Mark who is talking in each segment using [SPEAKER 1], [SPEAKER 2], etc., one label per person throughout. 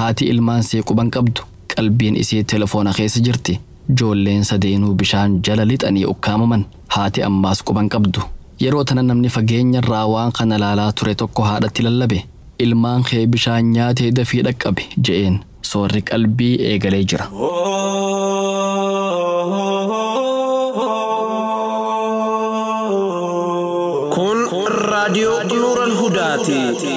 [SPEAKER 1] haati ilmaansee quban qabdu qalbiin isii telefoona keessa jirti ijoolleen sadeenuu bishaan jala lixanii ukkaamaman haati ammaas quban qabdu yeroo tana namni fageenya irraa waan kana laalaa ture tokko haadhatti lallabe ilmaan kee bishaan nyaatee dafii dhaqqabe je'een soorri qalbii eegalee jira.
[SPEAKER 2] Kun raadiyoo Nuural Hudaati.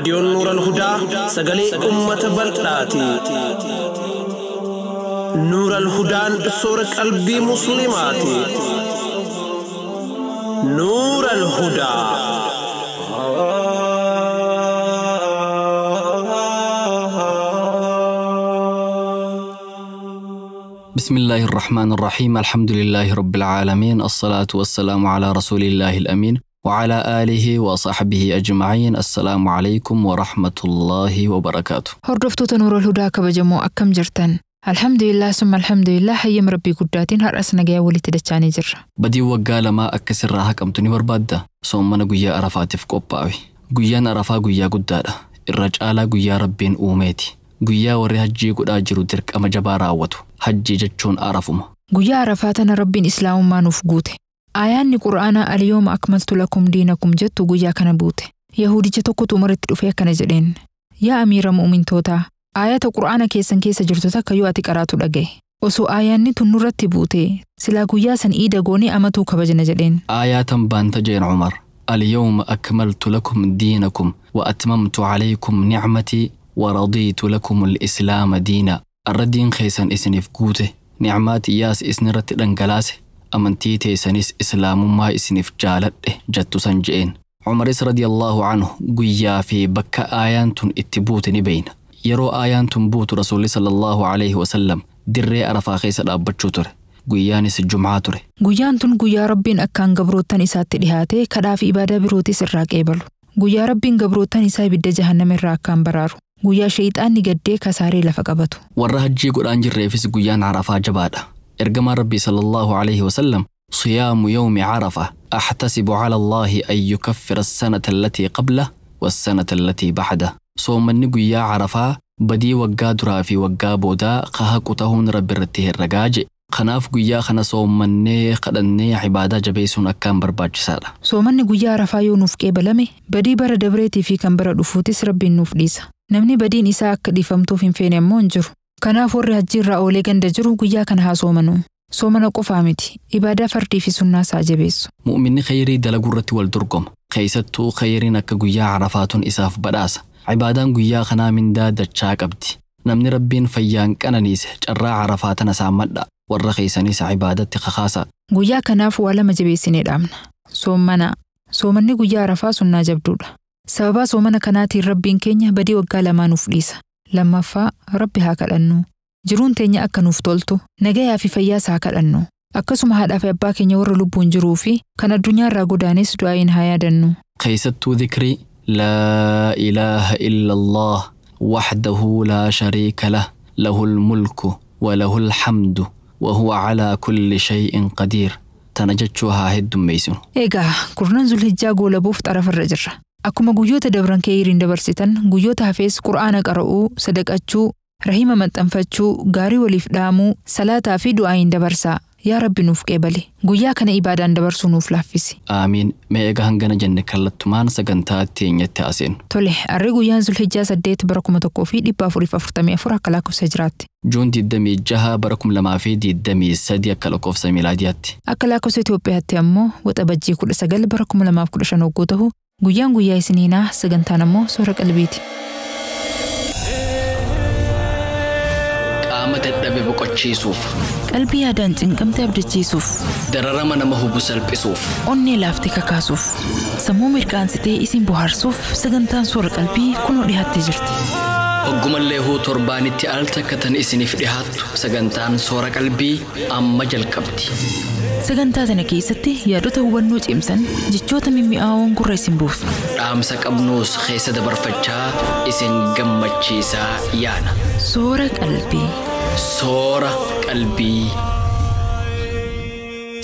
[SPEAKER 2] راديو نور الهدى سجلي أمة بلتاتي نور الهدى سورة قلبي مسلماتي نور الهدى
[SPEAKER 1] بسم الله الرحمن الرحيم الحمد لله رب العالمين الصلاة والسلام على رسول الله الأمين وعلى آله وصحبه أجمعين السلام عليكم ورحمة الله وبركاته
[SPEAKER 3] هردفتو hudaa الهدى كبجمو أكم جرتن alhamdulillah summa alhamdulillah hayyam rabbii guddaatiin har'as nagaya walitti dachaanii jirra
[SPEAKER 1] badii waggaa lamaa irraa haqamtu ni barbaadda soommana guyyaa arafaatiif qophaawe guyyaan arafaa guyyaa guddaadha irra caalaa guyyaa rabbiin uumeeti guyyaa warri hajjii godhaa jiru dirqama jabaa raawwatu hajjii jechuun arafuma
[SPEAKER 3] guyyaa arafaa tana rabbiin islaamummaa nuuf guute ayaanni quraanaa aliyooma yooma akmaltu lakum diinakum jettu guyyaa kana buute yahudicha tokkotu umaritti dhufe akkana jedheen yaa amiira mu'mintootaa ayata quraana keessan keessa jirtu takka yoo ati qaraatu dhagaye osoo aayaanni tunnurratti buute silaa guyyaa san iida goonee amatuu kabajna jedheen
[SPEAKER 1] aayatan baanta jeen cumar اليوم wa لكم دينكم nicmati wa radiitu ورضيت لكم diina arra الردين خيسا إسنف قوته نعمات ياس إسنرت dhangalaase amantii teessanis islaamummaa isiniif jaaladhe jettu san je'een. Cumaris radiyallaahu canhu guyyaa fi bakka aayaan tun itti buute ni beeyna. Yeroo aayaan tun buutu rasuulli sallallahu alayhi wasallam dirree arafaa keessa dhaabbachuu ture. Guyyaanis jum'aa ture.
[SPEAKER 3] Guyyaan tun guyyaa rabbiin akkaan gabroottan isaatti dhihaate kadhaa fi ibaadaa birootis irraa qeebalu. Guyyaa rabbiin gabroottan isaa ibidda jahannama irraa akkaan baraaru. Guyyaa sheeyxaanni gaddee kasaaree lafa qabatu.
[SPEAKER 1] Warra hajjii godhaan jirreefis guyyaan arafaa jabaadha. إرجم ربي صلى الله عليه وسلم صيام يوم عرفة أحتسب على الله أن يكفر السنة التي قبله والسنة التي بعده صوم يا عرفة بدي وقاد رافي وقاب بودا قها رب رته الرقاج خناف قيا خنا صومني اني عبادة جبيسون أكام برباج صوم
[SPEAKER 3] صومني يا عرفة يونف كيبلمي بدي برا دبريتي في كم برا ربي النوف ليسا نمني بدين إساك دي فمتو فين فين Kanaaf warri hajjii irraa oolee ganda jiru guyyaa kana haa soomanu. Soomana qofaa miti. Ibaadaa fardii fi sunnaa isaa jabeessu.
[SPEAKER 1] Mu'minni khayrii dalaguu irratti wal dorgoma. Keessattuu khayriin akka guyyaa carafaatuun isaaf badhaasa. Cibaadaan guyyaa kanaa mindaa dachaa qabdi. Namni rabbiin fayyaan qananiise carraa carafaa tana isaa madha. Warra keessanis cibaadatti kakaasaa.
[SPEAKER 3] Guyyaa kanaaf waa lama jabeessinee dhaabna. Soomana. Soomanni guyyaa arafaa sunnaa jabduudha. Sababa soomana kanaatiin rabbiin keenya badii waggaa lamaa nuuf dhiisa. لما فا ربي هاكا لانو جرون تاني اكا نفطلتو نجايا في فياس هاكا لانو اكاسوم هاد افيا باكي نور لبون جروفي كان الدنيا راغو دانيس دوين هايا دانو
[SPEAKER 1] قيست ذكري لا اله الا الله وحده لا شريك له له الملك وله الحمد وهو على كل شيء قدير تنجتشوها هيد ميسون
[SPEAKER 3] ايغا كورنان زول هجا غول بوفت الرجر Akkuma guyyoota dabran kee hiriin dabarsitan guyyoota hafees qura'aana qara'uu, sadaqachuu, rahima maxxanfachuu, gaarii waliif dhaamuu, salaataa fi du'aa hin dabarsaa. Yaa Rabbi nuuf qeebale. Guyyaa kana ibaadaan dabarsuu nuuf
[SPEAKER 1] laaffisi. Aamiin. Mee egaa hangana jenne kallattumaan sagantaatti eenyatti haaseenu.
[SPEAKER 3] Tole, harri guyyaan Zulhijjaa saddeet bara kuma fi dhibba afuriif afurtamii afur akka lakkoofsa jiraatti.
[SPEAKER 1] Juun diddamii jaha bara kuma fi diddamii akka lakkoofsa miilaadiyaatti.
[SPEAKER 3] Akka lakkoofsa Itoophiyaatti ammoo waxa bajjii kudha bara kuma lamaaf kudha shan Guyyaan guyyaa isiniinaa sagantaan ammoo soora qalbiiti.
[SPEAKER 1] Qaama dadhabe boqochiisuuf.
[SPEAKER 3] Qalbii yaadaan cinqamte abdachiisuuf.
[SPEAKER 1] Dararama nama hubu salphisuuf.
[SPEAKER 3] Onnee laafte kakaasuuf. Sammuu mirqaansitee isin bohaarsuuf sagantaan soora qalbii kunoo dhiyaattee jirti.
[SPEAKER 1] Oggumallee hoo torbaanitti alta akkatan isiniif dhihaattu sagantaan soora qalbii amma jalqabdi.
[SPEAKER 3] Sagantaa sana keessatti yaadota hubannoo cimsan jechoota mimmi'aawoon gurra isin buusu.
[SPEAKER 1] Dhaamsa qabnuus keessa dabarfachaa isin gammachiisaa yaana. Soora qalbii. Soora qalbii.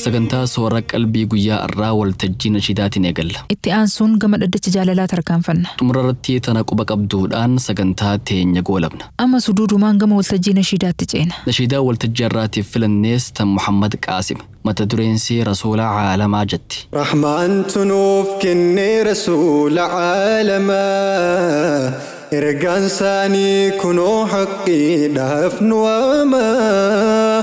[SPEAKER 1] sagantaa soora qalbii guyyaa irraa waltajjii nashiidaatiin eegalla.
[SPEAKER 3] Itti aansuun gama dhaddacha jaalalaa tarkaanfanna.
[SPEAKER 1] Xumura irratti tana quba qabduudhaan sagantaa teenya goolabna.
[SPEAKER 3] Amma suduudumaan gama waltajjii nashiidaatti ceena.
[SPEAKER 1] Nashiidaa waltajjii irraatiif filannees tan Muhammad Qaasim. mata dureen see rasuula caalamaa jetti.
[SPEAKER 2] Rahmaan tunuuf kennee rasuula caalamaa ergaan saanii kunoo haqiidhaaf nu waamaa.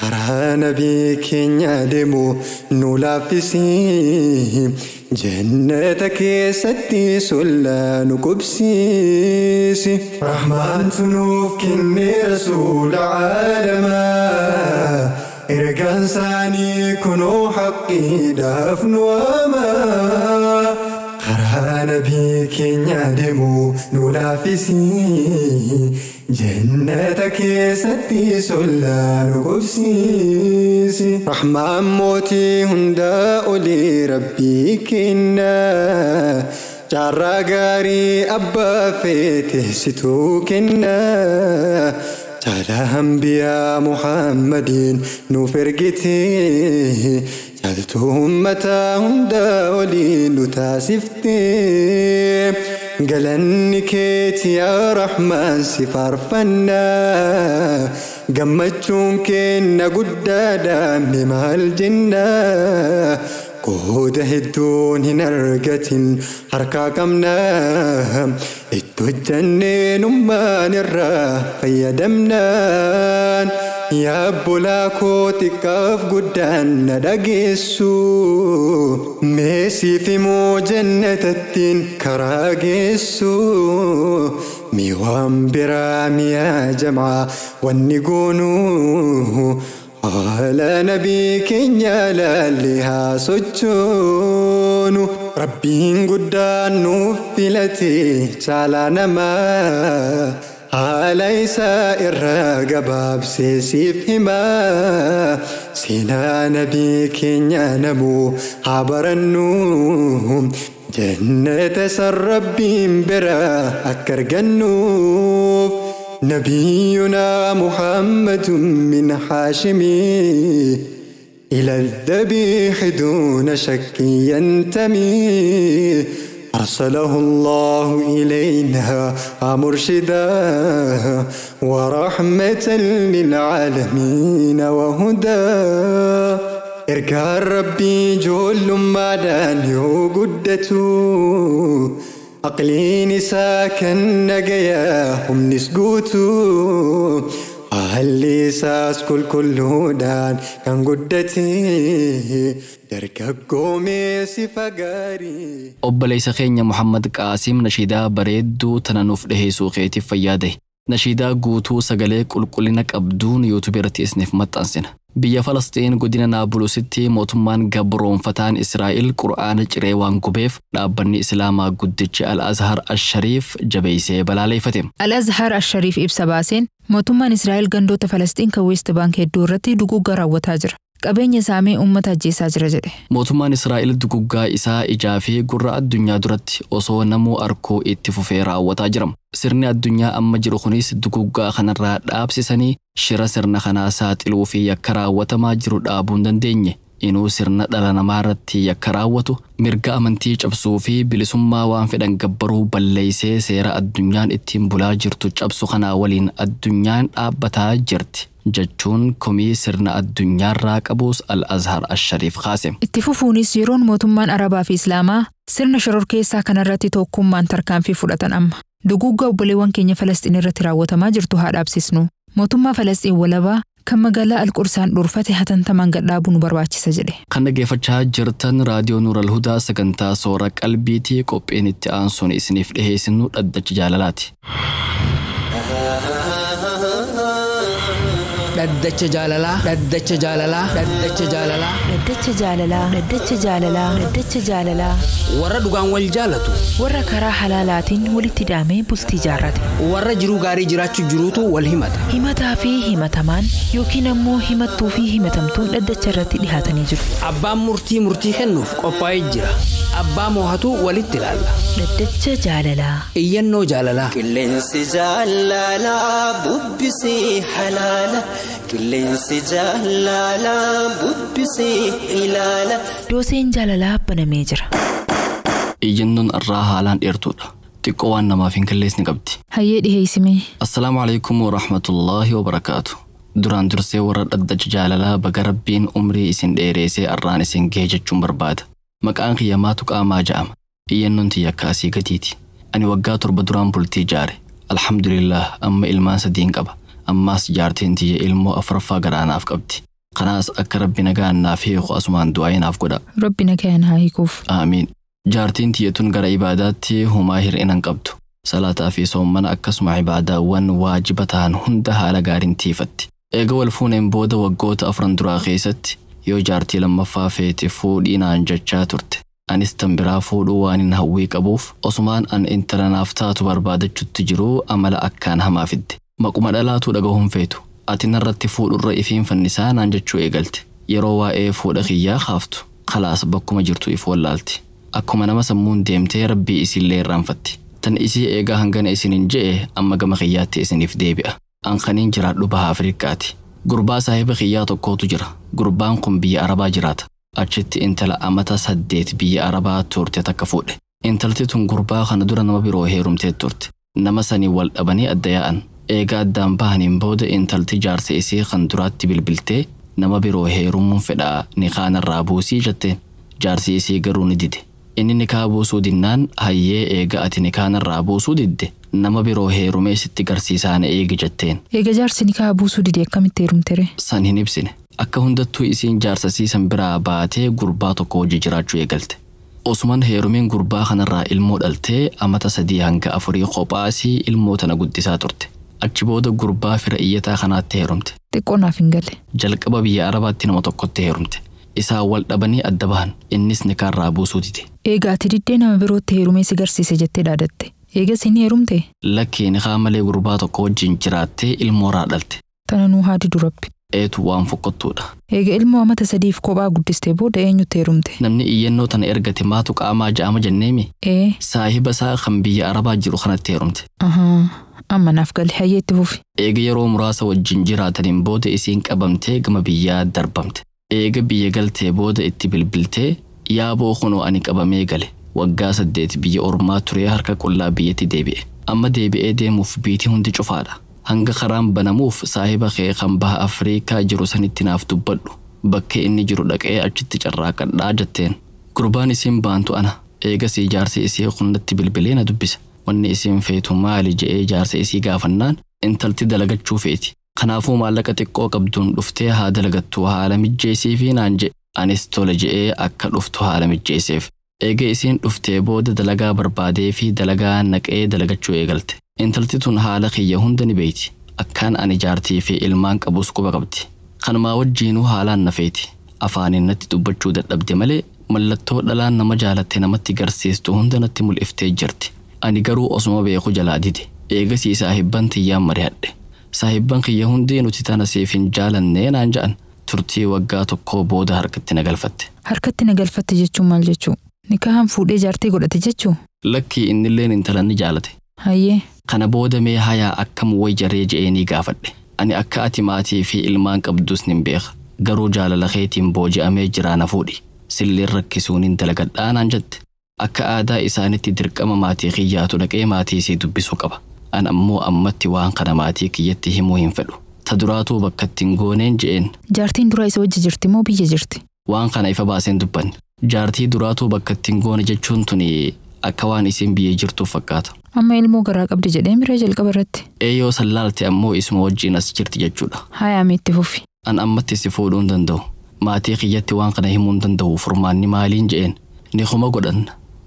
[SPEAKER 2] خرهان بيك نعدمو نولا في سيم جنتك ستي سلان كبسيسي رحمن تنوف كني رسول عالما إرقان ساني كنو حقي دفن وما نبي كينيا ديمو نلافسي جنتك ستي سلا نقبسيسي رحمة موتي هندا أولي ربي كنا جارا غاري أبا فيته ستو كنا هم بيا محمد نوفرقتي jaltuu uummataa hundaa olii lutaa siftee galanni keeti yaa rahmaan si faarfannaa gammachuun keenna guddaadhaan maal jennaa qooda hedduun hin argatin harkaa qabnaa itti hojjanneen ummaan irraa fayyadamnaan. Yaabbulaa koo xiqqaaf guddaan na dhageessu meesiif himoo jannatattiin karaa geessu mi waan biraa miyaa jamaa wanni goonuu haala nabii keenya laalli haa sochoonu rabbiin guddaan nuuf filate caalaa namaa. أليس إرّا باب سيسي فيما سينا نبي كينيا نبو عبر النوم جنة سربيم برا أكر جنوب نبينا محمد من حاشمي إلى الذبيح دون شك ينتمي أرسله الله إلينا مرشدا ورحمة للعالمين وهدى إركا ربي جل ما دانيو قدتو أقليني ساكن نقيا هم Haalli isaas qulqulluudhaan kan guddate dargaggoo meessifa gaarii.
[SPEAKER 1] Obboleessa keenya Muhammad Qaasim Nashiidaa bareedduu tana nuuf dhahee keetiif fayyaa nashiidaa guutuu sagalee qulqullina qabduun yuutuubii irratti isiniif maxxansina. Biyya Falastiin godina Naabulusitti mootummaan gabroonfataan Israa'el qura'aana ciree waan gubeef dhaabbanni Islaamaa guddicha Al-Azhar Ashariif jabeeysee balaaleeffate.
[SPEAKER 3] Al-Azhar Ashariif ibsa baaseen mootummaan Israa'el gandoota Falastiin kan Weest Baankii hedduu irratti duguugga raawwataa jira. qabeenya saamee uummata ajjeesaa jira jedhe.
[SPEAKER 1] Mootummaan Israa'el duguggaa isaa ijaafee gurra addunyaa duratti osoo namuu arkuu itti fufee raawwataa jira. Sirni addunyaa amma jiru kunis duguggaa kanarraa dhaabsisanii shira sirna kanaa saaxiluu fi yakka raawwatamaa jiru dhaabuu hin dandeenye. Inuu sirna dhala namaa irratti yakka raawwatu mirga amantii cabsuu fi bilisummaa waan fedhan gabbaruu balleeysee seera addunyaan ittiin bulaa jirtu cabsu kanaa waliin addunyaan dhaabbataa jirti. jechuun komii sirna addunyaarraa qabuus Al-Azhar Ashariif kaase.
[SPEAKER 3] Itti fufuunis yeroon mootummaan Arabaa fi Islaamaa sirna shoror keessaa kanarratti tokkummaan tarkaanfii fudhatan amma. Duguugga obboleewwan keenya Falastiin irratti raawwatamaa jirtu haa dhaabsisnu. Mootummaa Falastiin walabaa kan magaalaa Alqursaan dhuurfate hatantamaan gadhaabuu nu barbaachisa jedhe.
[SPEAKER 1] Kan dhaggeeffachaa jirtan raadiyoo Nuural Hudaa sagantaa soora qalbiitii qophiin itti aansuun isiniif dhiheessinu dhaddachi jaalalaati.
[SPEAKER 2] dhaddacha
[SPEAKER 3] jaalalaa dhaddacha jaalalaa dhaddacha jaalalaa dhaddacha jaalalaa jaalalaa warra dhugaan wal jaalatu warra karaa halaalaatiin walitti daamee bultii jaarrate warra jiruu gaarii jiraachu jiruutu wal himata himataa fi himatamaan yookiin ammoo himattuu fi himatamtuun dhaddacha irratti dhihaatanii jiru.
[SPEAKER 1] abbaan murtii murtii kennuuf qophaa'ee jira abbaa moohatu walitti ilaalla.
[SPEAKER 3] Daddacha jaalalaa. iyyannoo
[SPEAKER 2] jaalalaa. qilleensi jaalalaa qilleensi jaalalaa bubbisee Dooseen
[SPEAKER 1] Iyyannoon arraa haalaan dheertuudha. Xiqqoo waan namaaf hin ni qabdi.
[SPEAKER 3] Hayyee dhiheessimee.
[SPEAKER 1] Assalaamu alaikum wa wabarakaatu wa barakaatu. Duraan dursee warra dhaddacha jaalalaa baga rabbiin umrii isin dheereesee arraan isin ga'e jechuun barbaada. Maqaan kiyya qaamaa ja'ama. Iyyannoon tiyya kaasii gadiiti. Ani waggaa torba duraan bultii jaare. Alhamdulillah amma ilmaan sadiin qaba. ammaas jaartiin tiyya ilmoo afuraffaa garaanaaf qabdi. Kanaas akka rabbi nagaannaaf heeku asumaan du'aayinaaf godha.
[SPEAKER 3] Rabbi nagaan
[SPEAKER 1] haa hiikuuf. Aamiin. Jaartiin tiyya tun gara ibaadaatti homaa hir'inan qabdu. Salaataa fi akkasuma ibaadaawwan waajiba ta'an hunda haala gaariin tiifatti. Eega wal fuuneen booda waggoota afran duraa keessatti yoo jaartii lammaffaa feete fuudhii jechaa turte. Anis tan biraa fuudhuu waan hin hawwii qabuuf osumaan an intala taatu barbaadachutti jiruu amala akkaan hamaa fidde. Maquma dhalaatu dhaga'uun feetu. Ati narratti fuudhurra ifiin fannisaa naan jechuu eegalte. Yeroo waa'ee fuudha kiyyaa kaaftu khalaas bakkuma jirtu if wallaalti. Akkuma nama sammuun deemtee rabbii isiillee irraanfatti. Tan isii eegaa hangana isinin je'e amma gama kiyyaatti isiniif deebi'a. Anqaniin jiraadhu baha Afrikaati. Gurbaa saahiba kiyyaa tokkootu jira. Gurbaan kun biyya Arabaa jiraata. Achitti intala amata saddeet biyya Arabaa turte takka fuudhe. Intalti tun gurbaa kana dura nama biroo heerumtee turte. Nama sanii wal dhabanii adda yaa'an. Egaa addaan bahaniin booda intalti jaarsa isii kan duraatti bilbiltee nama biroo heerumuun fedhaa nikaanarraa buusii jetteen. Jaarsi isii garuu ni dide. Inni nikaa buusuu dinnaan hayyee eega ati nikaanarraa buusuu didde nama biroo herume sitti garsiisaa na eegi jetteen.
[SPEAKER 3] Eega jaarsi nikaa buusuu dide akkamitti heerumtere?
[SPEAKER 1] San hin ibsine. Akka hundattuu isiin jaarsasiisan biraa baatee gurbaa tokko hojii jiraachuu eegalte. Osuman heerumiin gurbaa kanarraa ilmoo dhaltee amata sadii hanga afurii qophaasii ilmoo tana guddisaa turte. achi booda gurbaa fira iyyataa kanaatti heerumte. Xiqqoonaaf hin galle. Jalqaba biyya Arabaatti nama tokkotti heerumte. Isaan wal dhabanii adda bahan innis ni kaarraa buusuutite.
[SPEAKER 3] Egaa ati diddee nama birootti heerumee si garsiise jettee daadatte. Eegas ni heerumte.
[SPEAKER 1] Lakkeen haa malee gurbaa tokko wajjin jiraattee ilmoo raadhalte. Tana nuu haadi durabbi. Eetu waan fokkottuudha.
[SPEAKER 3] Eega ilmoo amata sadiif kophaa guddistee booda eenyutti heerumte?
[SPEAKER 1] Namni iyyannoo tana ergate maatu qaamaa ja'ama jenneemi? Ee. Saahiba isaa kan
[SPEAKER 3] ammanaaf itti
[SPEAKER 1] Eega yeroo muraasa wajjin jiraataniin booda isiin qabamtee gama biyyaa darbamte. Eega biyya galtee booda itti bilbiltee yaaboo kunoo ani qabamee gale. Waggaa saddeet biyya ormaa turee harka qullaa biyyatti deebi'e. Amma deebi'ee deemuuf biitii hundi cufaadha. Hanga karaan banamuuf saahiba kee kan baha Afriikaa jiru sanitti naaf dubbadhu. Bakkee inni jiru dhaqee achitti qadhaa jetteen. Gurbaan isiin baantu ana. Eegasii jaarsi isii qunnatti bilbilee na wanni isiin feetu maali je'ee jaarsa isii gaafannaan intalti dalagachuu feeti. Kanaafuu maallaqa xiqqoo qabduun dhuftee haa dalagattu haala mijjeesiifi naan jedhe anis tola je'ee akka dhuftu haala mijjeeseef. Eegee isiin dhuftee booda dalagaa barbaadee fi dalagaa naqee dalagachuu eegalte. Intalti tun haala kiyya hunda ni beeyti. Akkaan ani jaartii fi ilmaan qabus quba qabdi. Kanumaa wajjiinuu haalaan nafeeti. feeti. natti dubbachuu dadhabde malee mallattoo dhalaan nama jaalatte namatti garsiistu hunda natti mul'iftee jirti. Ani garuu osuma beeku jalaa dide eegasii saahibban tiyyaan mari'adhe. Saahibban kiyya hundee nuti tana siif hin jaalannee naan ja'an turtii waggaa tokkoo booda harkatti nagalfatte.
[SPEAKER 3] Harkatti nagalfatte jechuun maal jechuu? Nikahaan fuudhee jaartee godhate jechuu?
[SPEAKER 1] Lakkii innilleen intalan ni jaalate. Hayyee. Kana booda mee hayaa akkam wayi jaree je'eenii gaafadhe. Ani akka ati maatii fi ilmaan qabdus nin beeka. Garuu jaalala keetiin booji'amee jiraa na fuudhi. Silleen rakkisuun intala gadhaanaan jette. akka aadaa isaanitti dirqama maatii kiyyaatu dhaqee maatii isii dubbisu qaba. An ammoo ammatti waan kana maatii kiyyatti himuu hin fedhu. Ta duraatuu bakka ittiin gooneen je'een.
[SPEAKER 3] Jaartiin duraa isa wajji jirti moo biyya jirti?
[SPEAKER 1] Waan kana ifa baaseen dubbanne. Jaartii duraatuu bakka ittiin goone jechuun tuni akka waan isiin biyya jirtuuf fakkaata.
[SPEAKER 3] Amma ilmoo garaa qabdi jedhee miree jalqaba irratti.
[SPEAKER 1] Eeyyoo sallaalte ammoo isma wajjin as jirti jechuudha.
[SPEAKER 3] Hayaamee itti fufi.
[SPEAKER 1] An ammatti si fuudhuu danda'u. Maatii kiyyatti waan kana himuu danda'u furmaanni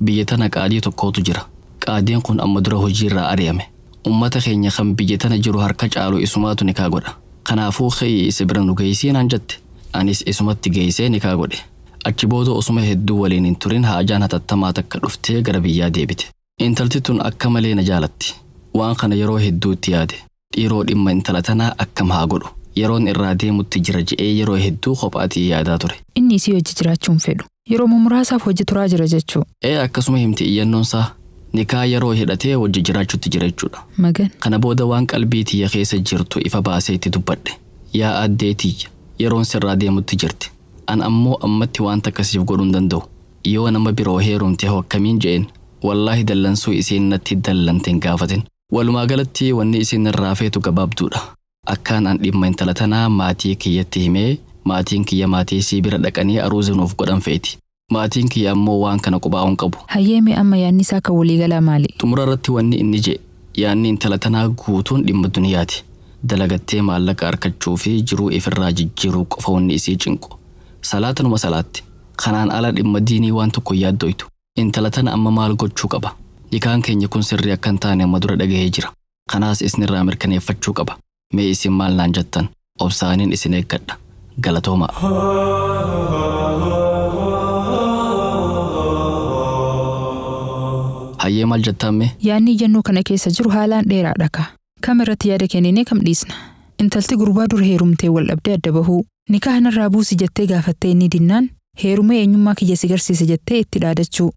[SPEAKER 1] biyya tana qaadii tokkootu jira. Qaadiin kun amma dura hojii irraa ari'ame. Ummata keenya kan biyya tana jiru harka caalu isumaatu ni kaa godha. Kanaafuu ka'ii isa bira nu geessee naan jette. Anis isumatti geessee ni kaa godhe. Achi booda osuma hedduu waliin hin turin haajaan hatattamaa takka dhuftee gara biyyaa deebite. Intalti tun akka malee na jaalatti. Waan kana yeroo hedduutti yaade. Dhiiroo dhimma intala tanaa akkam haa godhu. Yeroon irraa deemutti jira je'ee yeroo hedduu qophaatii yaadaa ture.
[SPEAKER 3] Inni isii hojii jiraachuun fedhu. yeroo muraasaaf hojii turaa jira jechu.
[SPEAKER 1] Ee akkasuma himti iyyannoon saa nikaa yeroo hidhatee hojii jiraachuutti jira jechuudha. Kana booda waan qalbii tiyya keessa jirtu ifa baasee itti dubbadhe yaa addee tiyya yeroon sirraa deemutti jirti an ammoo ammatti waan akkasiif godhuu danda'u yoo nama biroo heerumte hoo akkamiin je'een wallaahi dallansuu isiin natti dallanteen gaafatin walumaa galatti wanni isiin irraa feetu gabaabduudha akkaan an dhimma intala tanaa maatii kiyyatti himee maatiin kiyya maatii sii bira dhaqanii aruuzinuuf godhan fe'eti. Maatiin kiyya immoo waan kana qubaa'uun qabu.
[SPEAKER 3] Hayyeeme amma yaadni isaa kan waliigalaa maali?
[SPEAKER 1] Xumura irratti wanni inni jee. Yaanni intala tanaa guutuun dhimma duniyaati. Dalagattee maallaqa harkachuu fi jiruu ifirraa jijjiiruu qofa wanni isii cinqu. numa salaatti kanaan ala dhimma diinii waan tokko yaaddooytu. Intala tana amma maal gochuu qaba? Dhikaan keenya kun sirrii akka hin taane amma dura dhagahee jira. Kanaas isinirraa mirkaneeffachuu qaba. Mee isin maal naan jettan? Obsaaniin isin eeggadha. galatooma. Hayyee maal jettaamme?
[SPEAKER 3] Yaadni jennuu kana keessa jiru haalaan dheeraa ka. Kam irratti yaada kenninee kam dhiisna? Intalti gurbaa dura heerumtee wal dhabdee adda bahuu. Nikaa narraa buusi jettee gaafattee inni dinnaan heerumee eenyummaa kiyya si garsiisa jettee itti dhaadachuu.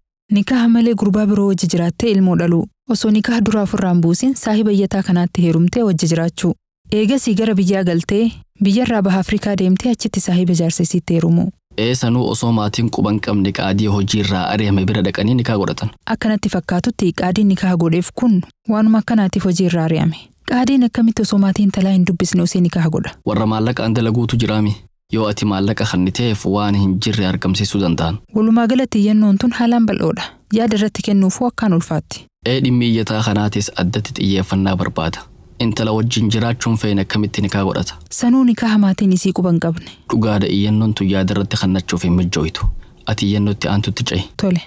[SPEAKER 3] kaha malee gurbaa biroo wajji jiraattee ilmoo dhaluu. Osoo kaha duraa ofirraan buusin saahiba iyyataa kanaatti heerumtee wajji jiraachuu. Eegasii gara biyyaa galtee biyyarraa baha Afrikaa deemtee achitti saahiba jaarsisiitti heerumu.
[SPEAKER 1] Eessanuu osoo maatiin quban qabne qaadii hojii irraa ari'ame bira dhaqanii nikaa godhatan.
[SPEAKER 3] Akkanatti fakkaatutti qaadiin nikaa godheef kun waanuma akkanaatiif irraa ari'ame. Qaadiin akkamitti osoo maatiin talaa hin dubbisne ni nikaa godha.
[SPEAKER 1] Warra maallaqaan dalaguutu jiraami. Yoo ati maallaqa hanniteef waan hin jirre argamsiisuu danda'an.
[SPEAKER 3] Walumaa galatti yennoon tun haalaan bal'oodha. Yaada irratti kennuufuu akkaan ulfaatti.
[SPEAKER 1] Ee dhimmi iyyataa kanaatis addatti xiyyeeffannaa barbaada. intala wajjin jiraachuun feene akkamitti nikaa godhata. Sanuu nikaa
[SPEAKER 3] hamaatiin isii
[SPEAKER 1] quban qabne. Dhugaada iyyannoon tun yaada irratti kannachuuf hin mijjooytu. Ati iyyannootti aantutti ce'i.
[SPEAKER 3] Tole.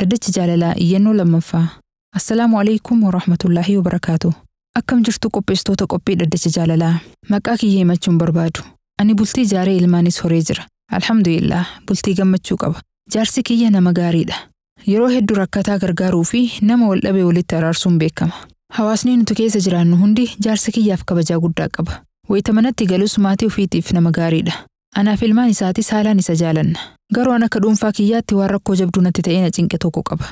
[SPEAKER 3] Daddachi jaalalaa iyyannoo lammaffaa. Assalaamu alaikum wa wabarakaatu barakaatu. Akkam jirtu qopheestoota qophii daddacha jaalalaa. Maqaa kiyya himachuun barbaadu. Ani bultii jaaree ilmaanis horee jira. alhamdulillaa bultii gammachuu qaba. Jaarsi kiyya nama gaariidha. Yeroo hedduu rakkataa gargaaruu fi nama waldhabee walitti araarsuun beekama. Hawaasni nuti keessa jiraannu hundi jaarsa kiyyaaf kabajaa guddaa qaba. wayta manatti galus maatii ofiitiif nama gaariidha. Anaaf ilmaan isaatiis haalaan isa jaalanna. Garuu an akka dhuunfaa kiyyaatti waan rakkoo jabduu natti ta'e na cinqe tokko qaba.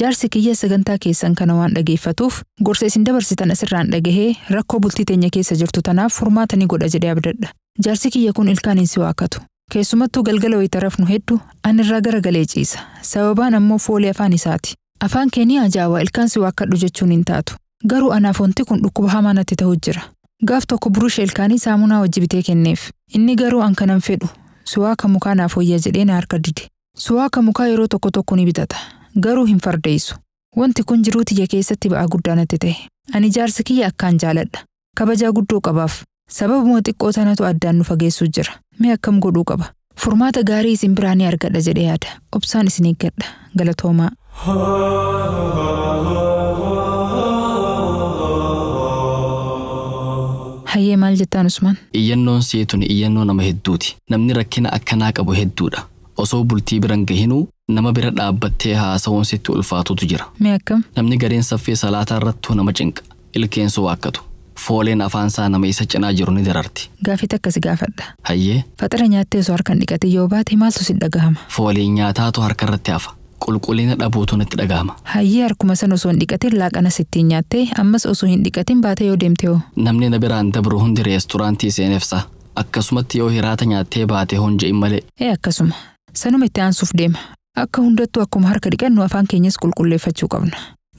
[SPEAKER 3] Jaarsi kiyya sagantaa keessan kana waan dhageeffatuuf gorseesin isin dabarsitan asirraan dhagahee rakkoo bultii teenya keessa jirtu tanaaf furmaata godha jedhe abdadha. Jaarsi kiyya kun ilkaan si waaqatu. galgala wayita nu hedduu an irraa garagalee ciisa. Sababaan ammoo afaan isaati. Afaan ilkaan taatu. Garuu anaafonti kun dhukkuba hamaa natti ta'u jira. Gaaf tokko buruush ilkaanii saamunaa wajji bitee kenneef. Inni garuu an kanan fedhu su'aa kan mukaa naaf hoyya jedhee na harka dide. Su'aa mukaa yeroo tokko tokko ni bitata. Garuu hin fardeesu. Wanti kun jiruu tiyya keessatti ba'aa guddaa natti ta'e. Ani jaarsa kiyya akkaan jaaladha. Kabajaa guddoo qabaaf. Sababuma xiqqoo tanatu addaan nu fageessuu jira. Mee akkam godhuu qaba? Furmaata gaarii isin biraa ni argadha jedhee yaada. Obsaan isin Galatoomaa. Hayyee maal jettaan Usmaan?
[SPEAKER 1] Iyyannoon seetun iyyannoo nama hedduuti. Namni rakkina akkanaa qabu hedduudha. Osoo bultii biran gahinuu nama bira dhaabbattee haasawuun sitti ulfaatutu jira. Mee akkam? Namni gareen saffii salaataa irrattuu nama cinqa. Ilkeensuu waakkatu. Fooleen afaansaa nama isa cinaa jiru ni dararti. Gaafita akkasi gaafadha. Hayyee?
[SPEAKER 3] Faxira nyaattee osoo harkaan dhiqate yoo baate maaltu si dhagahama?
[SPEAKER 1] Fooliin nyaataatu harkarratti hafa. qulqullina dhabuutu natti dhagahama.
[SPEAKER 3] Hayyee harkuma sana osoo hin dhiqatiin laaqana sittiin nyaatte ammas osoo hin dhiqatiin baatee yoo deemte hoo.
[SPEAKER 1] Namni na biraan dabru hundi reesturaantii seenefsa. Akkasumatti yoo hiraata nyaattee baatee baate je'in malee.
[SPEAKER 3] Ee akkasuma. Sanuma itti aansuuf deema. Akka hundattuu akkuma harka dhiqannu afaan keenyas qulqulleeffachuu qabna.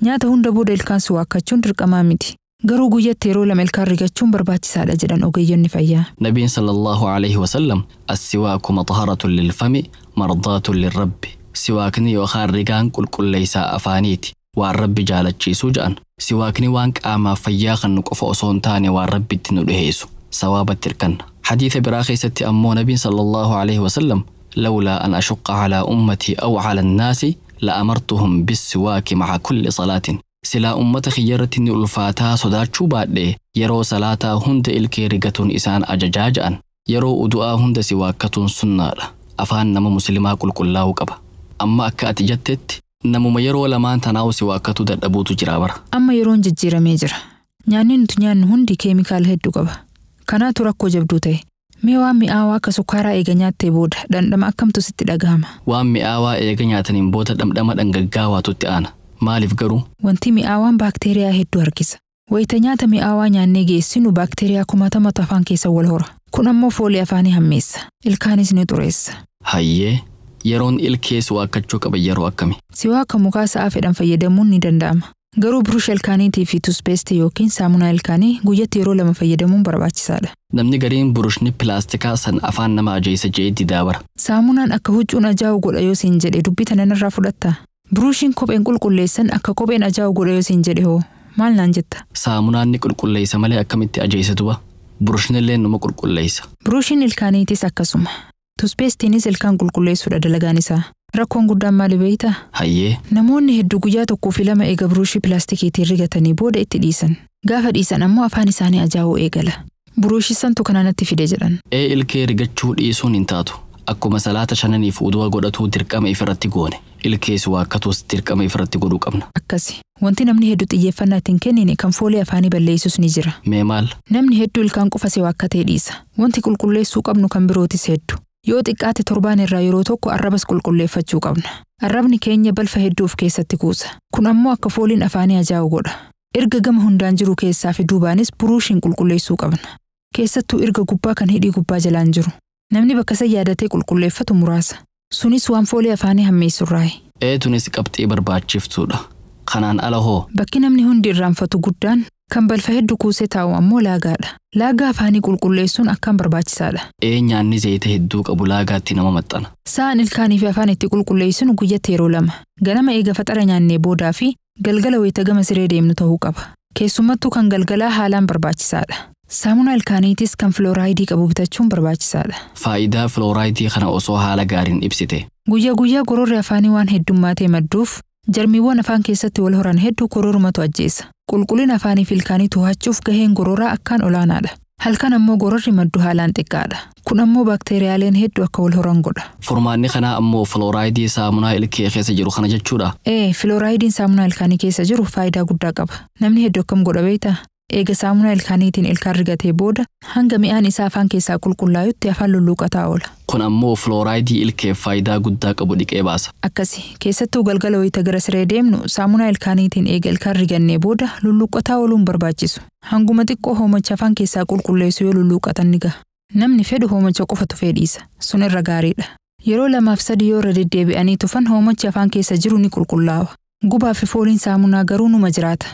[SPEAKER 3] Nyaata hunda booda ilkaan siwaaqqachuun dirqamaa miti. Garuu guyyatti yeroo lama ilkaan rigachuun barbaachisaadha jedhan ogeeyyoonni fayyaa.
[SPEAKER 1] Nabiin sallallahu alayhi wa sallam as siwaa kuma taharatu lilfami mardaatu lirrabbi. سواكني يوخار ريغان كل كل ليسا أفانيتي وار ربي شيء سوجان سواكني وانك آما فياخن نكوف أصون تاني وار ربي تنوليهيسو سوابة تركن حديث براخي ست أمو نبي صلى الله عليه وسلم لولا أن أشق على أمتي أو على الناس لأمرتهم بالسواك مع كل صلاة سلا أمة خيرت إن ألفاتا صدا لي يرو صلاة هند إلكي إسان أججاجان يرو أدعاء هند سواكة سنة أفان نما مسلما كل كلاو amma akka ati jettetti namuma yeroo lamaan tanaa si waakkatu dadhabuutu jiraa bara.
[SPEAKER 3] Amma yeroon jijjiiramee jira. Nyaanni nuti nyaannu hundi keemikaala hedduu qaba. Kanaatu rakkoo jabduu ta'e. Mee waan mi'aawaa akka sukkaaraa eega nyaattee booda dhandhama akkamtu sitti dhagahama.
[SPEAKER 1] Waan mi'aawaa eega nyaataniin booda dhamdhama dhangaggaawwaatutti aana. Maaliif garuu?
[SPEAKER 3] Wanti mi'aawaan baakteeriyaa hedduu harkisa. Wayita nyaata mi'aawaa nyaannee geessinu baakteeriyaa kumatamatu afaan keessa wal hora. Kun ammoo foolii afaanii hammeessa. Ilkaanis ni xureessa.
[SPEAKER 1] yeroon ilkee si waakachuu qaba yeroo akkamii?
[SPEAKER 3] Siwaa kan mukaa sa'aa fedhan fayyadamuun ni danda'ama. Garuu burush ilkaaniitii fi tuuspeestii yookiin saamunaa ilkaanii guyyatti yeroo lama fayyadamuun barbaachisaadha.
[SPEAKER 1] Namni gariin burushni pilaastikaa san afaan nama ajeessa jee daabara.
[SPEAKER 3] Saamunaan akka huccuun ajaa'u godha yoo siin jedhe dubbii tananirraa fudhatta. Burushiin kopheen qulqulleessan akka kopheen ajaa'u godha yoo siin jedhe hoo maal naan
[SPEAKER 1] jetta? Saamunaan ni qulqulleessa malee akkamitti ajeessa tuba? illee nama qulqulleessa.
[SPEAKER 3] Burushiin ilkaaniitis akkasuma. Tuuspeestiinis ilkaan qulqulleessuudha dalagaan isaa. Rakkoon guddaan maali beektaa? Hayyee. Namoonni hedduu guyyaa tokkoofi fi lama eega burushii pilaastikiitiin rigatanii booda itti dhiisan. Gaafa dhiisan ammoo afaan isaanii ajaa'uu eegala. Buruushii santu kana natti fide jedhan.
[SPEAKER 1] Ee ilkee rigachuu dhiisuun hin taatu. Akkuma salaata shananiif udua godhatuu dirqama ifirratti goone. Ilkees waa akkatuus dirqama ifirratti godhuu qabna.
[SPEAKER 3] Akkasi. Wanti namni hedduu xiyyeeffannaa ittiin kennine kan foolii afaanii balleessus ni jira. Mee maal? Namni hedduu ilkaan qofasee dhiisa. Wanti qulqulleessuu qabnu kan birootis Yoo xiqqaate torbaan irraa yeroo tokko arrabas qulqulleeffachuu qabna. Arrabni keenya balfa hedduu of keessatti kuusa. Kun ammoo akka fooliin afaanii ajaa'u godha. Erga gama hundaan jiru keessaa fi duubaanis buruushiin qulqulleessuu qabna. Keessattuu erga gubbaa kan hidhii gubbaa jalaan jiru. Namni bakka yaadatee qulqulleeffatu muraasa. Sunis waan foolii afaanii hammeessurraayi.
[SPEAKER 1] tunis qabxii barbaachiftuudha. Kanaan ala hoo?
[SPEAKER 3] Bakki namni hundi irraanfatu guddaan Kan balfa hedduu kuusee taa'u ammoo laagaadha. Laagaa afaanii qulqulleessuun akkaan barbaachisaadha.
[SPEAKER 1] Ee nyaanni zayita hedduu qabu laagaatti nama maxxana.
[SPEAKER 3] Sa'an ilkaanii fi afaan itti qulqulleessinu guyyatti yeroo lama. Ganama eega faxara nyaannee boodaa fi galgala wayita gama siree deemnu ta'uu qaba. Keessumattuu kan galgalaa haalaan barbaachisaadha. Saamunaa ilkaaniitis kan filooraayidii qabu bitachuun barbaachisaadha.
[SPEAKER 1] Faayidaa filooraayidii kana osoo haala gaariin ibsite.
[SPEAKER 3] Guyyaa guyyaa afaanii waan heddummaatee madduuf jarmiiwwan afaan keessatti wal horan Qulqullina afaanii fi ilkaanii to'achuuf gaheen gorooraa akkaan olaanaadha. Halkan ammoo gororri maddu haalaan xiqqaadha. Kun ammoo baakteeriyaaleen hedduu akka wal horan godha.
[SPEAKER 1] Furmaanni kanaa ammoo filooraayidii saamunaa ilkee keessa jiru kana jechuudha.
[SPEAKER 3] Ee, filooraayidin saamunaa ilkaanii keessa jiru faayidaa guddaa qaba. Namni heddu akkam godha beektaa? Eega saamunaa ilkaaniitiin ilkaan rigatee booda hanga mi'aan isaa afaan keessaa qulqullaa'utti afaan lulluuqataa oola.
[SPEAKER 1] Kun ammoo filooraayidii ilkee faayidaa guddaa qabu dhiqee baasa.
[SPEAKER 3] Akkasi keessattuu galgala wayta gara siree deemnu saamunaa ilkaanitiin eega ilkaan rigannee booda lulluuqataa ooluun barbaachisu. Hanguma xiqqoo hoomacha afaan keessaa qulqulleessu yoo lulluuqatan ni gaha. Namni fedhu hoomacha tufee dhiisa. Sun irra gaariidha. Yeroo lamaaf sadii yoo irra deddeebi'anii tufan hoomachi afaan keessa jiru ni qulqullaawa. Gubaa saamunaa garuu numa jiraata.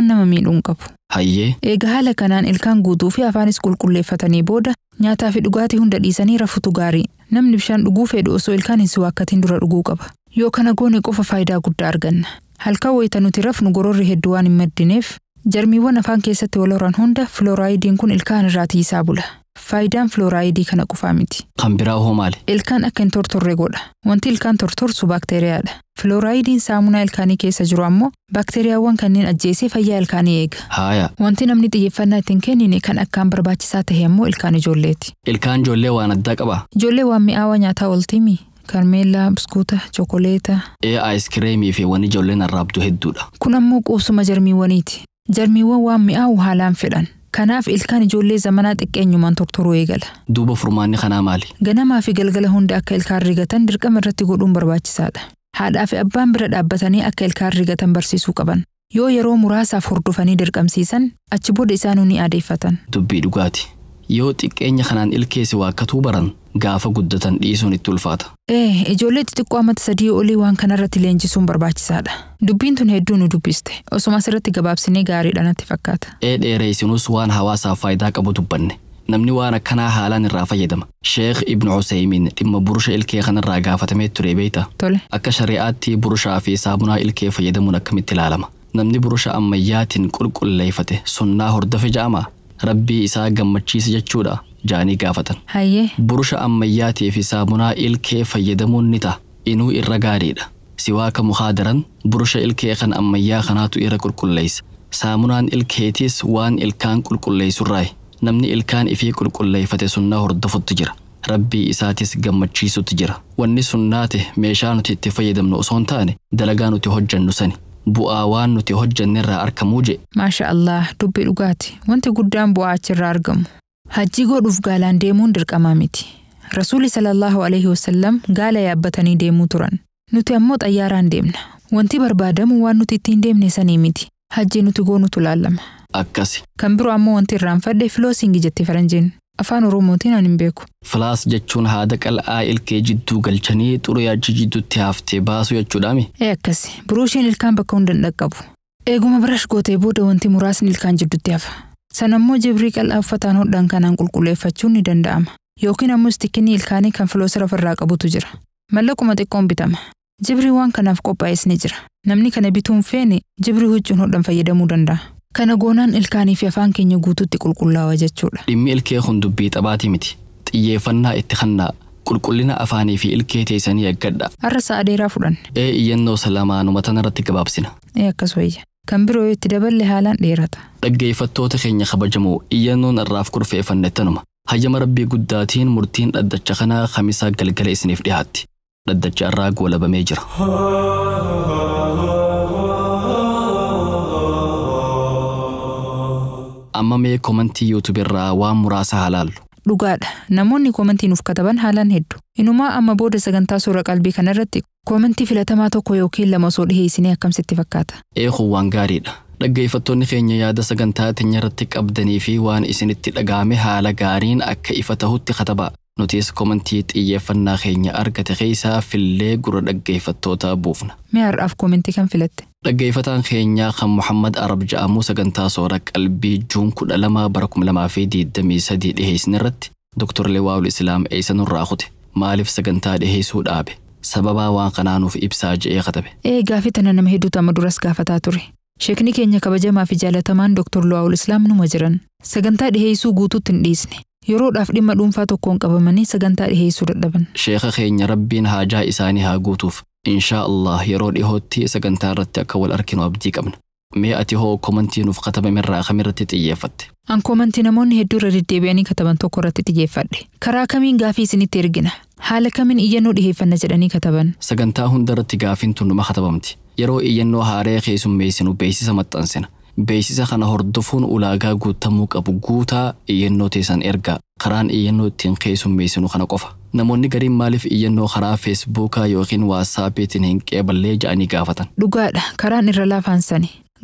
[SPEAKER 3] nama miidhuun
[SPEAKER 1] qabu. Hayyee.
[SPEAKER 3] haala kanaan ilkaan guutuu fi afaanis qulqulleeffatanii booda nyaataa fi dhugaatii hunda dhiisanii rafutu gaarii. Namni bishaan dhuguu fedhu osoo ilkaan hin dura dhuguu qaba. Yoo kana goone qofa faayidaa guddaa arganna. Halkan wayita nuti rafnu gororri hedduu waan hin maddineef jarmiiwwan afaan keessatti wal horan hunda filoraayidiin kun ilkaan irraa tiisaa bula. Faayidaan filooraayidii kana qufaa miti.
[SPEAKER 1] Kan biraa hoo maali?
[SPEAKER 3] Ilkaan akka hin tortorre godha. Wanti ilkaan tortorsu baakteeriyaadha. Filooraayidiin saamunaa ilkaanii keessa jiru ammoo baakteeriyaawwan kanneen ajjeese fayyaa ilkaanii eega. Wanti namni xiyyeeffannaa ittiin kennine kan akkaan barbaachisaa ta'e ammoo ilkaan ijoolleeti.
[SPEAKER 1] Ilkaan ijoollee waan addaa qabaa?
[SPEAKER 3] Ijoollee waan mi'aawaa nyaataa ooltimi. Karmeellaa, biskuuta, chookoleetaa.
[SPEAKER 1] Ee aayiskiriimii fi waan ijoolleen arraabdu hedduudha.
[SPEAKER 3] Kun ammoo quubsuma jarmiiwwaniiti. Jarmiiwwan waan Kanaaf ilkaan ijoollee zamanaa xiqqeenyumaan tortoruu eegala.
[SPEAKER 1] Duuba furmaanni kanaa maali?
[SPEAKER 3] Ganamaa fi galgala hunda akka ilkaan rigatan dirqama irratti godhuun barbaachisaadha. Haadhaa fi abbaan bira dhaabbatanii akka ilkaan rigatan barsiisuu qaban. Yoo yeroo muraasaaf hordofanii dirqamsiisan achi booda isaanuu ni adeeffatan.
[SPEAKER 1] Dubbii dhugaati. Yoo xiqqeenya kanaan ilkeessi waaqatuu baran gaafa guddatan dhiisuun itti ulfaata.
[SPEAKER 3] Ee ijoollee xixiqqoo amata sadii olii waan kanarratti leenjisuun barbaachisaadha. Dubbiin tun hedduu nu dubbiste. Osuma asirratti gabaabsinee gaariidha natti
[SPEAKER 1] fakkaata. Ee dheereysinuus waan hawaasaaf faayidaa qabu dubbanne. Namni waan akkanaa haalaan irraa fayyadama. Sheekh Ibn Cuseymiin dhimma burusha ilkee kanarraa gaafatamee ture beeyta. Tole. Akka shari'aatti burushaa fi saamunaa ilkee fayyadamuun akkamitti ilaalama? Namni burusha ammayyaatiin qulqulleeffate sunnaa hordofe ja'ama. Rabbii isaa gammachiisa jechuudha. jaanii gaafatan. Burusha ammayyaatii fi saamunaa ilkee fayyadamuun ni ta'a. Inuu irra gaariidha. Siwaa ka muhaadaran burusha ilkee kan ammayyaa kanaatu irra qulqulleessa. Saamunaan ilkeetiis waan ilkaan qulqulleessurraayi. Namni ilkaan ifii qulqulleeffate sunnaa hordofutti jira. Rabbii isaatis gammachiisutti jira. Wanni sunnaate meeshaa nuti itti fayyadamnu osoo hin taane dalagaa nuti hojjannu sani. bu'aa waan nuti hojjannerraa argamuu jedhe. Maasha
[SPEAKER 3] Allah dubbii dhugaati wanti guddaan bu'aa achirraa argamu. Hajji godhuuf gaalaan deemuun dirqamaa miti. rasuuli sallallahu alaihi wasallam gaala yaabbatanii deemuu turan. Nuti ammoo xayyaaraan deemna. Wanti barbaadamu waan nuti ittiin deemne sanii miti. Hajji nuti goonutu laallama. Akkasi. Kan biroo ammoo wanti fadhe filoosingii jetti faranjiin. Afaan Oromootiin aan hin beeku.
[SPEAKER 1] Filaas jechuun haada qal'aa ilkee jidduu galchanii xuree hajji jidduutti haaftee baasu jechuudhaami.
[SPEAKER 3] Ee akkasi. Biroo ilkaan bakka hundan dhaqqabu. Eeguma birash gootee booda wanti ilkaan san ammoo jibrii uffataan hodhan kanaan qulqulleeffachuun ni danda'ama. Yookiin ammoo istikkiinii ilkaanii kan filoosara ofirraa qabutu jira. Mallaquma xiqqoon bitama. Jibrii waan kanaaf qophaa'es ni jira. Namni kana bituun feene jibrii huccuun hodhan fayyadamuu danda'a. Kana goonaan ilkaanii fi afaan keenya guutuutti qulqullaa'aa jechuudha.
[SPEAKER 1] Dhimmi ilkee kun dubbii xabaatii miti. Xiyyeeffannaa itti kennaa. Qulqullina afaanii fi ilkee teessanii eeggadha.
[SPEAKER 3] Arra sa'a dheeraa fudhanne.
[SPEAKER 1] Ee gabaabsina.
[SPEAKER 3] kan biroo itti daballee haalaan dheerata.
[SPEAKER 1] Dhaggeeffattoota keenya kabajamoo iyyannoon irraaf kurfeeffannettanuma. Hayyama rabbii guddaatiin murtiin dhaddacha kanaa kamisaa galgala isiniif dhiyaatti. Dhaddacha irraa goolabamee jira. Amma mee komantii yuutuub irraa waan muraasa halaallu.
[SPEAKER 3] dhugaadha. Namoonni koomantiin kataban haalaan heddu. Inumaa amma booda sagantaa suura qalbii kanarratti koomantii filatamaa tokko yookiin lama osoo dhiheessinee akkamsitti fakkaata.
[SPEAKER 1] Eekuu waan gaariidha. Dhaggeeffattoonni keenya yaada sagantaa irratti qabdanii fi waan isinitti dhaga'ame haala gaariin akka ifa tahutti katabaa. Nutis koomantii xiyyeeffannaa keenya argate keessaa fillee gura dhaggeeffattootaa buufna.
[SPEAKER 3] Mee har'aaf koomantii kan filatte?
[SPEAKER 1] Dhaggeeffataan keenyaa kan Muhammad Arab ja'amu sagantaa soora qalbii Juun kudha lama bara kuma lamaa fi diidamii sadii dhiheessin irratti Dr. Lewaa'ul Islaam eessa nurraa kute maaliif sagantaa dhiheessuu dhaabe sababaa waan kanaanuuf ibsaa je'ee katabe.
[SPEAKER 3] Ee gaafii tana nama hedduu tama duras gaafataa ture. Sheekni keenya kabajamaa fi jaalatamaan Dr. Lewaa'ul Islaam numa jiran sagantaa dhiheessuu guutuutti hin dhiisne. yeroodhaaf dhimma dhuunfaa tokkoon qabamanii sagantaa dhiheessuu dadhaban.
[SPEAKER 1] Sheeka keenya rabbiin haajaa isaanii haa guutuuf inshaa allah yeroo dhihootti sagantaa irratti akka wal arginu abdii qabna mee ati hoo komantii nuuf katabame irraa kamirratti xiyyeeffatte.
[SPEAKER 3] An komantii namoonni hedduu irra deddeebi'anii kataban tokko irratti xiyyeeffadhe. Karaa kamiin gaafii isinitti ergina? Haala kamiin iyyannoo dhiheeffanna jedhanii kataban?
[SPEAKER 1] Sagantaa hunda irratti gaafiin tunnuma katabamti. Yeroo iyyannoo haaree keessummeessinu beeksisa maxxansina. beeksisa kana hordofuun ulaagaa guutamuu qabu guutaa iyyannoo teessan ergaa karaan iyyannoo ittiin keessummeessinu kana qofa. Namoonni gariin maaliif iyyannoo karaa feesbuukaa yookiin waasaapiitiin hin qeeballee ja'anii gaafatan.
[SPEAKER 3] Dhugaadha karaan irra laafaan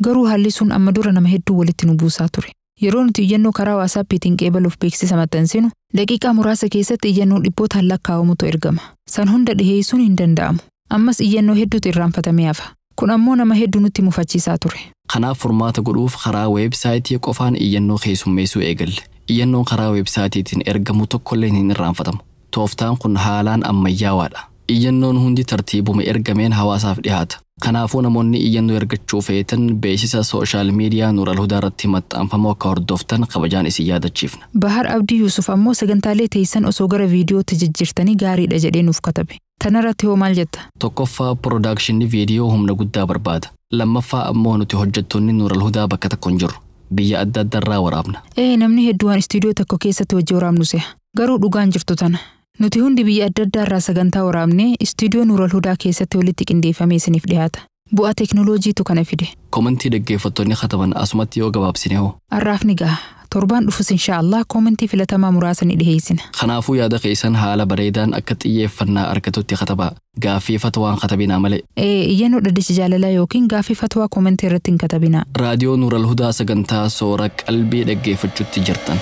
[SPEAKER 3] garuu haalli sun amma dura nama hedduu walitti nu buusaa ture. Yeroo nuti iyyannoo karaa waasaapiitiin qeebaluuf beeksisa maxxansinu daqiiqaa muraasa keessatti iyyannoo dhibboota lakkaa'amutu ergama. San hunda dhiheessuun hin danda'amu. Ammas iyyannoo hedduutu irraanfatamee hafa. Kun ammoo nama hedduu nutti mufachiisaa ture.
[SPEAKER 1] Kanaaf furmaata godhuuf karaa weebsaayitii qofaan iyyannoo keessummeessuu eegalle. Iyyannoon karaa weebsaayitiitiin ergamu tokkollee hin irraanfatamu. Tooftaan kun haalaan ammayyaawaadha. Iyyannoon hundi tartiibuma ergameen hawaasaaf dhiyaata. Kanaafuu namoonni iyyannoo ergachuu feetan beeksisa sooshaal miidiyaa nuuralhudaa irratti maxxanfamu akka hordoftan kabajaan isin yaadachiifna.
[SPEAKER 3] Bahar Abdii Yusuf ammoo sagantaalee teessan osoo gara viidiyootti jijjiirtanii gaariidha jedhee nuuf katabe. Tanarratti hoo maal jetta?
[SPEAKER 1] Tokkoffaa piroodaakshiniin viidiyoo humna guddaa barbaada. Lammaffaa ammoo nuti hojjettoonni nuuralhudaa bakka tokkoon hin jiru. Biyya adda addaarraa waraabna.
[SPEAKER 3] Ee namni hedduu waan istiidiyoo tokko keessatti hojii waraabnu seha. Garuu dhugaan jirtu tana. Nuti hundi biyya adda addaa irraa sagantaa waraabnee istiidiyoo Nuural Hudaa keessatti walitti qindeeffamee isiniif dhiyaata. Bu'aa teekinooloojiitu kana fide.
[SPEAKER 1] Komentii dhaggeeffattoonni hataman asumatti yoo gabaabsine hoo.
[SPEAKER 3] Arraafni ga'a. Torban dhufus inshaallah komentii filatamaa muraasa ni dhiheessina.
[SPEAKER 1] Kanaafuu yaada keessan haala bareedaan akka xiyyeeffannaa argatutti katabaa. Gaaffii fatwaa hin katabinaa malee.
[SPEAKER 3] Ee iyyanu dhadhichi jaalalaa yookiin gaaffii fatwaa komentii irratti hin katabinaa.
[SPEAKER 1] Raadiyoo Nuural Hudaa sagantaa soora qalbii dhaggeeffachuutti jirtan.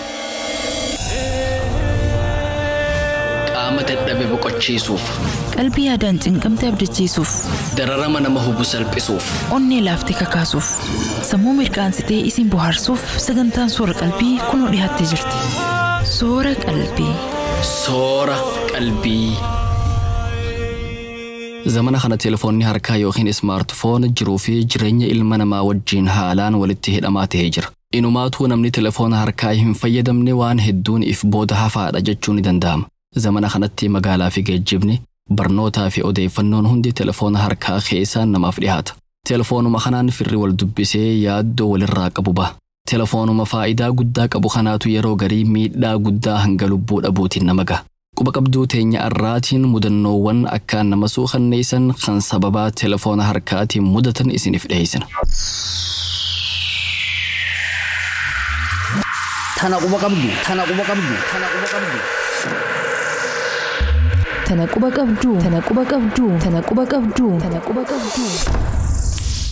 [SPEAKER 1] qalbii
[SPEAKER 3] aadaan yaadaan cinqamte abdachiisuuf.
[SPEAKER 1] Dararama nama hubu salphisuuf.
[SPEAKER 3] Onnee laaftee kakaasuuf. Sammuu mirkaansitee isin
[SPEAKER 1] bohaarsuuf sagantaan soora qalbii kunoo dhiyaattee jirti. Soora qalbii. Soora qalbii. Zamana kana teleefoonni harkaa yookiin ismaartifoon jiruu fi jireenya ilma namaa wajjiin haalaan walitti hidhamaa ta'ee jira. Inumaatuu namni teleefoona harkaa hin fayyadamne waan hedduun if booda hafaadha jechuun ni danda'ama. Zamana kanatti magaalaa fi geejjibni barnootaa fi odeeffannoon hundi telefoona harkaa keessaan namaaf dhiyaata. Telefoonuma kanaan firri wal dubbisee yaaddoo walirraa qabu baha. Telefoonuma faayidaa guddaa qabu kanaatu yeroo garii miidhaa guddaa hanga lubbuu dhabuutiin nama gaha. Quba qabduu teenya arraatiin mudannoowwan akkaan nama suukanneeysan kan sababaa telefoona harkaatiin mudatan isiniif dhiyeessina. Tana quba qabdu. Tana quba qabdu. Tana quba qabdu.
[SPEAKER 3] tana quba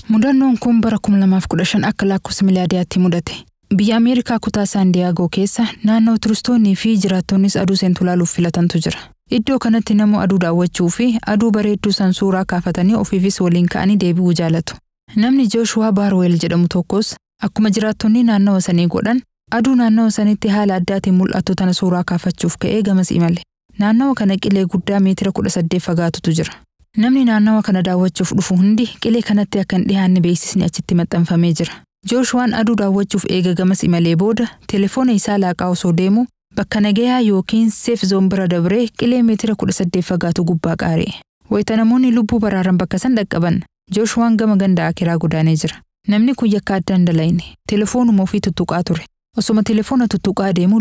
[SPEAKER 3] Mudannoon kun bara 2015 akka lakkoofsa miiliyaardiyaatti mudate. Biyya Ameerikaa kutaa Saandiyaagoo keessa naannoo turistoonnii fi jiraattonnis aduu sentulaaluuf filatantu jira. Iddoo kanatti namoo aduu daawwachuu fi aduu bareedduu san suuraa kaafatanii ofiifis waliin ka'anii deebi'uu jaalatu. Namni Jooshuwaa Baarweel jedhamu tokkos akkuma jiraattonni naannawa sanii godhan aduu naannawa sanitti haala addaatiin mul'attu tana suuraa kaafachuuf ka'ee eegamas imale. Naannawa kana qilee guddaa meetira kudha saddeet fagaatutu jira. Namni naannawa kana daawwachuuf dhufu hundi qilee kanatti akka hin dhiyaanne beeksisni achitti maxxanfamee jira. Jooshuwaan aduu daawwachuuf eega gamas imalee booda telefoona isaa laaqaa osoo deemu bakka nagayaa yookiin seef zoon bira dabree qilee meetira kudha saddeet fagaatu gubbaa qaare. Wayita namoonni lubbuu baraaran bakka san dhaqqaban. Jooshuwaan gama ganda akiraa godaanee jira. Namni kun yakka addaan dalayne telefoonuma ofii tuttuqaa ture. telefoona tuttuqaa deemu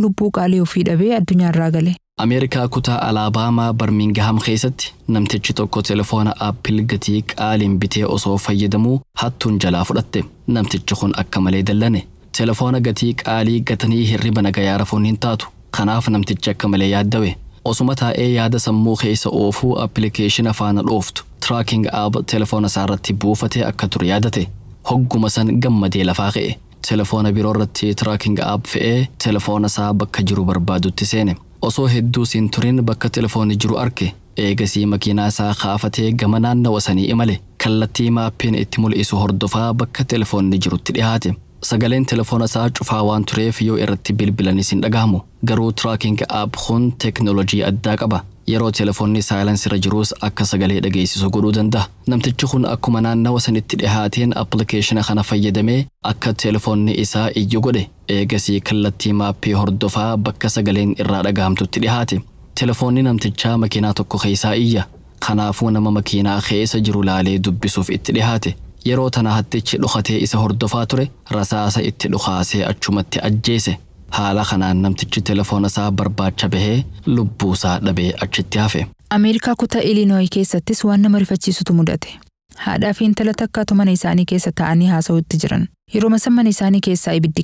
[SPEAKER 1] ameerikaa kutaa Alabama Birmingham keessatti namtichi tokko telefoona aappil gatii qaaliin bitee osoo fayyadamuu hattuun jalaa fudhatte namtichi kun akka malee dallane telefoona gatii qaalii gatanii hirriba nagayaa rafuun hin taatu kanaaf namtichi akka malee yaaddawe osuma taa'ee yaada sammuu keessa oofuu appilikeeshina faana dhooftu tiraaking aab telefoona isaarratti buufatee akka ture yaadate hogguma san gammadee lafaa ka'e telefoona biroo irratti tiraaking aab fe'ee telefoona isaa bakka jiru barbaadutti seene. osoo hedduu siin turin bakka telefoonii jiru arke eegasii makiinaa isaa kaafatee gama naannawa sanii imale kallattii maappiin itti mul'isu hordofaa bakka telefoonni jirutti dhihaate. Sagaleen telefoona isaa cufaa waan tureef yoo irratti bilbilanis dhagahamu garuu tiraaking aap kun teeknoolojii addaa qaba. Yeroo telefoonni saalansira jiruus akka sagalee dhageessisu godhuu danda'a. Namtichi kun akkuma naannawa sanitti dhihaateen appilikeeshina kana fayyadamee akka telefoonni isaa iyyo godhe eegasii kallattii maappii hordofaa bakka sagaleen irraa dhagahamtutti dhihaate telefoonni namtichaa makiinaa tokko keessaa iyya kanaafuu nama makiinaa keessa jiru laalee dubbisuuf itti dhihaate yeroo tana hattichi dhukatee isa hordofaa ture rasaasa itti dhukaasee achumatti ajjeese haala kanaan namtichi telefoona isaa barbaacha bahee lubbuusaa dhabee achitti hafe.
[SPEAKER 3] Ameerikaa kutaa Ilinooyi keessattis waan nama rifachiisutu mudate. Haadhaa intala takkaatu mana isaanii keessa taa'anii haasa'uutti jiran. Yeroo mana isaanii keessaa ibiddi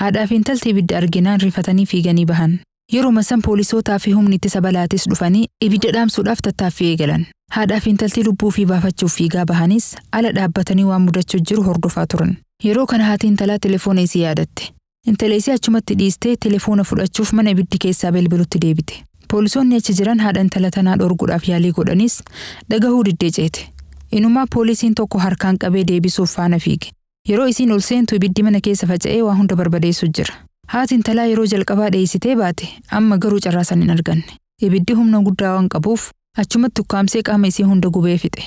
[SPEAKER 3] haadhaa fi intalti ibidda arginaan rifatanii fiiganii bahan. Yeruma san poolisootaa fi ittisa balaatis dhufanii ibidda dhaamsuudhaaf tattaaffii eegalan. Haadhaa fi intalti lubbuu fi baafachuuf fiigaa bahanis ala dhaabbatanii waan mudachuu jiru hordofaa turan. Yeroo kana haati intalaa telefoona isii yaadatte. Intaleesii achumatti dhiistee telefoona fudhachuuf mana ibiddi keessaa belbelutti deebite. Poolisoonni achi jiran haadha intala tanaa dhorguudhaaf yaalii godhanis dhagahuu ceete. Inumaa poolisiin tokko harkaan qabee deebisuuf faana fiige. Yeroo isiin ol seentu ibiddi mana keessa faca'ee waa hunda barbadeessu jira. Haati talaa yeroo jalqabaa dhiheessitee baate amma garuu carraasan hin arganne. Ibiddi humna guddaa waan qabuuf achumatti ukkaamsee qaama isii hunda gubee fixe.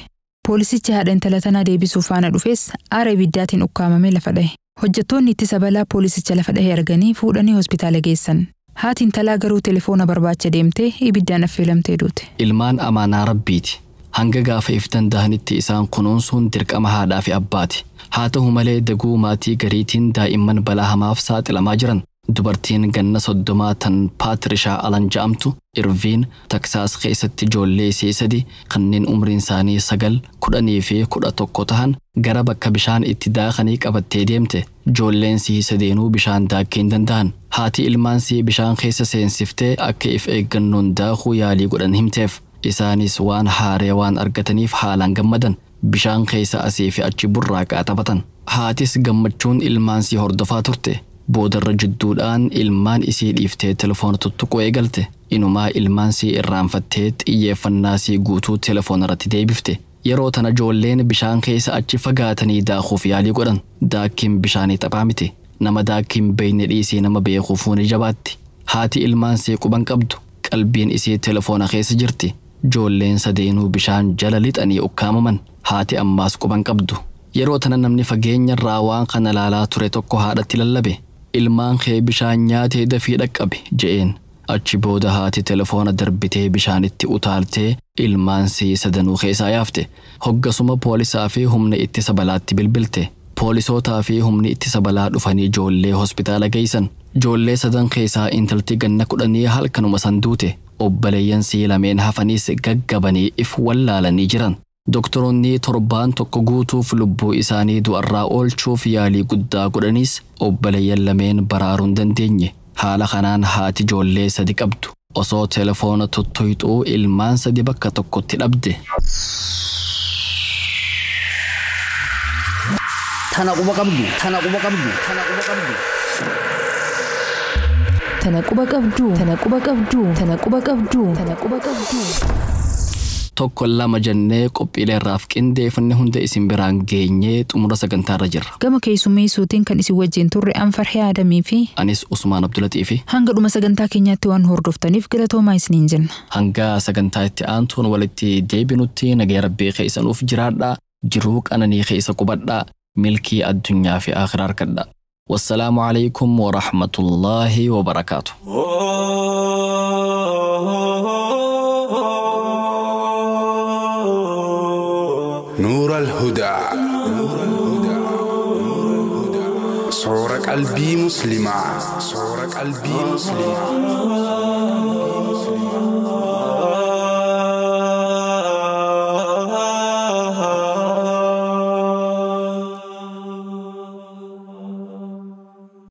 [SPEAKER 3] Poolisichi haadha intala tanaa deebisuuf faana dhufees aara ibiddaatiin ukkaamamee lafa dhahe. Hojjettoonni ittisa balaa poolisicha lafa dhahe arganii fuudhanii hospitaala geessan. Haati talaa garuu telefoona barbaacha deemtee ibiddaan affeelamtee
[SPEAKER 1] Ilmaan amaanaa rabbiiti. Hanga gaafa iftan dahanitti isaan kunuunsuun dirqama abbaati. haa ta'u malee daguu maatii gariitiin daa'imman balaa hamaaf saaxilamaa jiran dubartiin ganna soddomaa tan paatirishaa alan ja'amtu irviin taksaas keessatti ijoollee isii sadi kanneen umriin isaanii sagal kudhanii fi kudha tokko tahan gara bakka bishaan itti daakanii qabattee deemte ijoolleen sii sadeenuu bishaan daakii hin danda'an haati ilmaan sii bishaan keessa seensiftee akka if eeggannoon daakuu yaalii godhan himteef isaanis waan haaree waan argataniif haalaan gammadan bishaan keessa asii fi achi burraaqaa taphatan. Haatis gammachuun ilmaan si hordofaa turte. Boodarra jidduudhaan ilmaan isii dhiiftee telefoona tuttuquu eegalte. Inumaa ilmaan sii irraanfattee xiyyeeffannaa sii guutuu telefoona irratti deebifte. Yeroo tana ijoolleen bishaan keessa achi fagaatanii daakuuf yaalii godhan. Daakkiin bishaanii taphaa miti. Nama daakkiin beeyne dhiisii nama beekuufuu ni jabaatti. Haati ilmaan sii quban qabdu. Qalbiin isii telefoona keessa jirti. Ijoolleen sadeenuu bishaan jala lixanii ukkaamaman. haati ammaas quban qabdu. Yeroo tana namni fageenyarraa waan kana laalaa ture tokko haadhatti lallabe. Ilmaan kee bishaan nyaatee dafii dhaqqabe je'een. Achi booda haati telefoona darbitee bishaanitti utaaltee ilmaan sii sadanuu keessaa yaafte. Hoggasuma poolisaa fi humna ittisa balaatti bilbilte. Poolisootaa fi humni ittisa balaa dhufanii ijoollee hospitaala geessan. Ijoollee sadan keessaa intalti ganna kudhanii halkanuma sanduute duute. sii lameen hafaniis gaggabanii if wallaalanii jiran. Doktoroonni torbaan tokko guutuuf lubbuu isaanii du'arraa oolchuuf yaalii guddaa godhanis obboleeyyan lameen baraaruun dandeenye haala kanaan haati ijoollee sadi qabdu osoo telefoona tottoyxuu ilmaan sadi bakka tokkotti dhabde.
[SPEAKER 3] Tana quba
[SPEAKER 1] tokko lama jennee qophiileerraaf qindeeffanne hunda isin biraan geenyee xumura sagantaarra jirra.
[SPEAKER 3] Gama keessummii suutiin kan isin wajjin turre an farhee Adamii fi.
[SPEAKER 1] Anis Usmaan Abdulatii fi.
[SPEAKER 3] Hanga dhuma sagantaa keenyaatti waan hordoftaniif galatoomaa isiniin
[SPEAKER 1] jenna. Hanga sagantaa itti aantuun walitti deebinutti nagaya rabbii keessanuuf jiraadha. Jiruu qananii keessa qubadha. Milkii addunyaa fi akhiraa harkadha. Wassalaamu alaikum wa rahmatullaahi wa barakaatu.
[SPEAKER 2] الهدى صور قلبي مسلما صور قلبي مسلما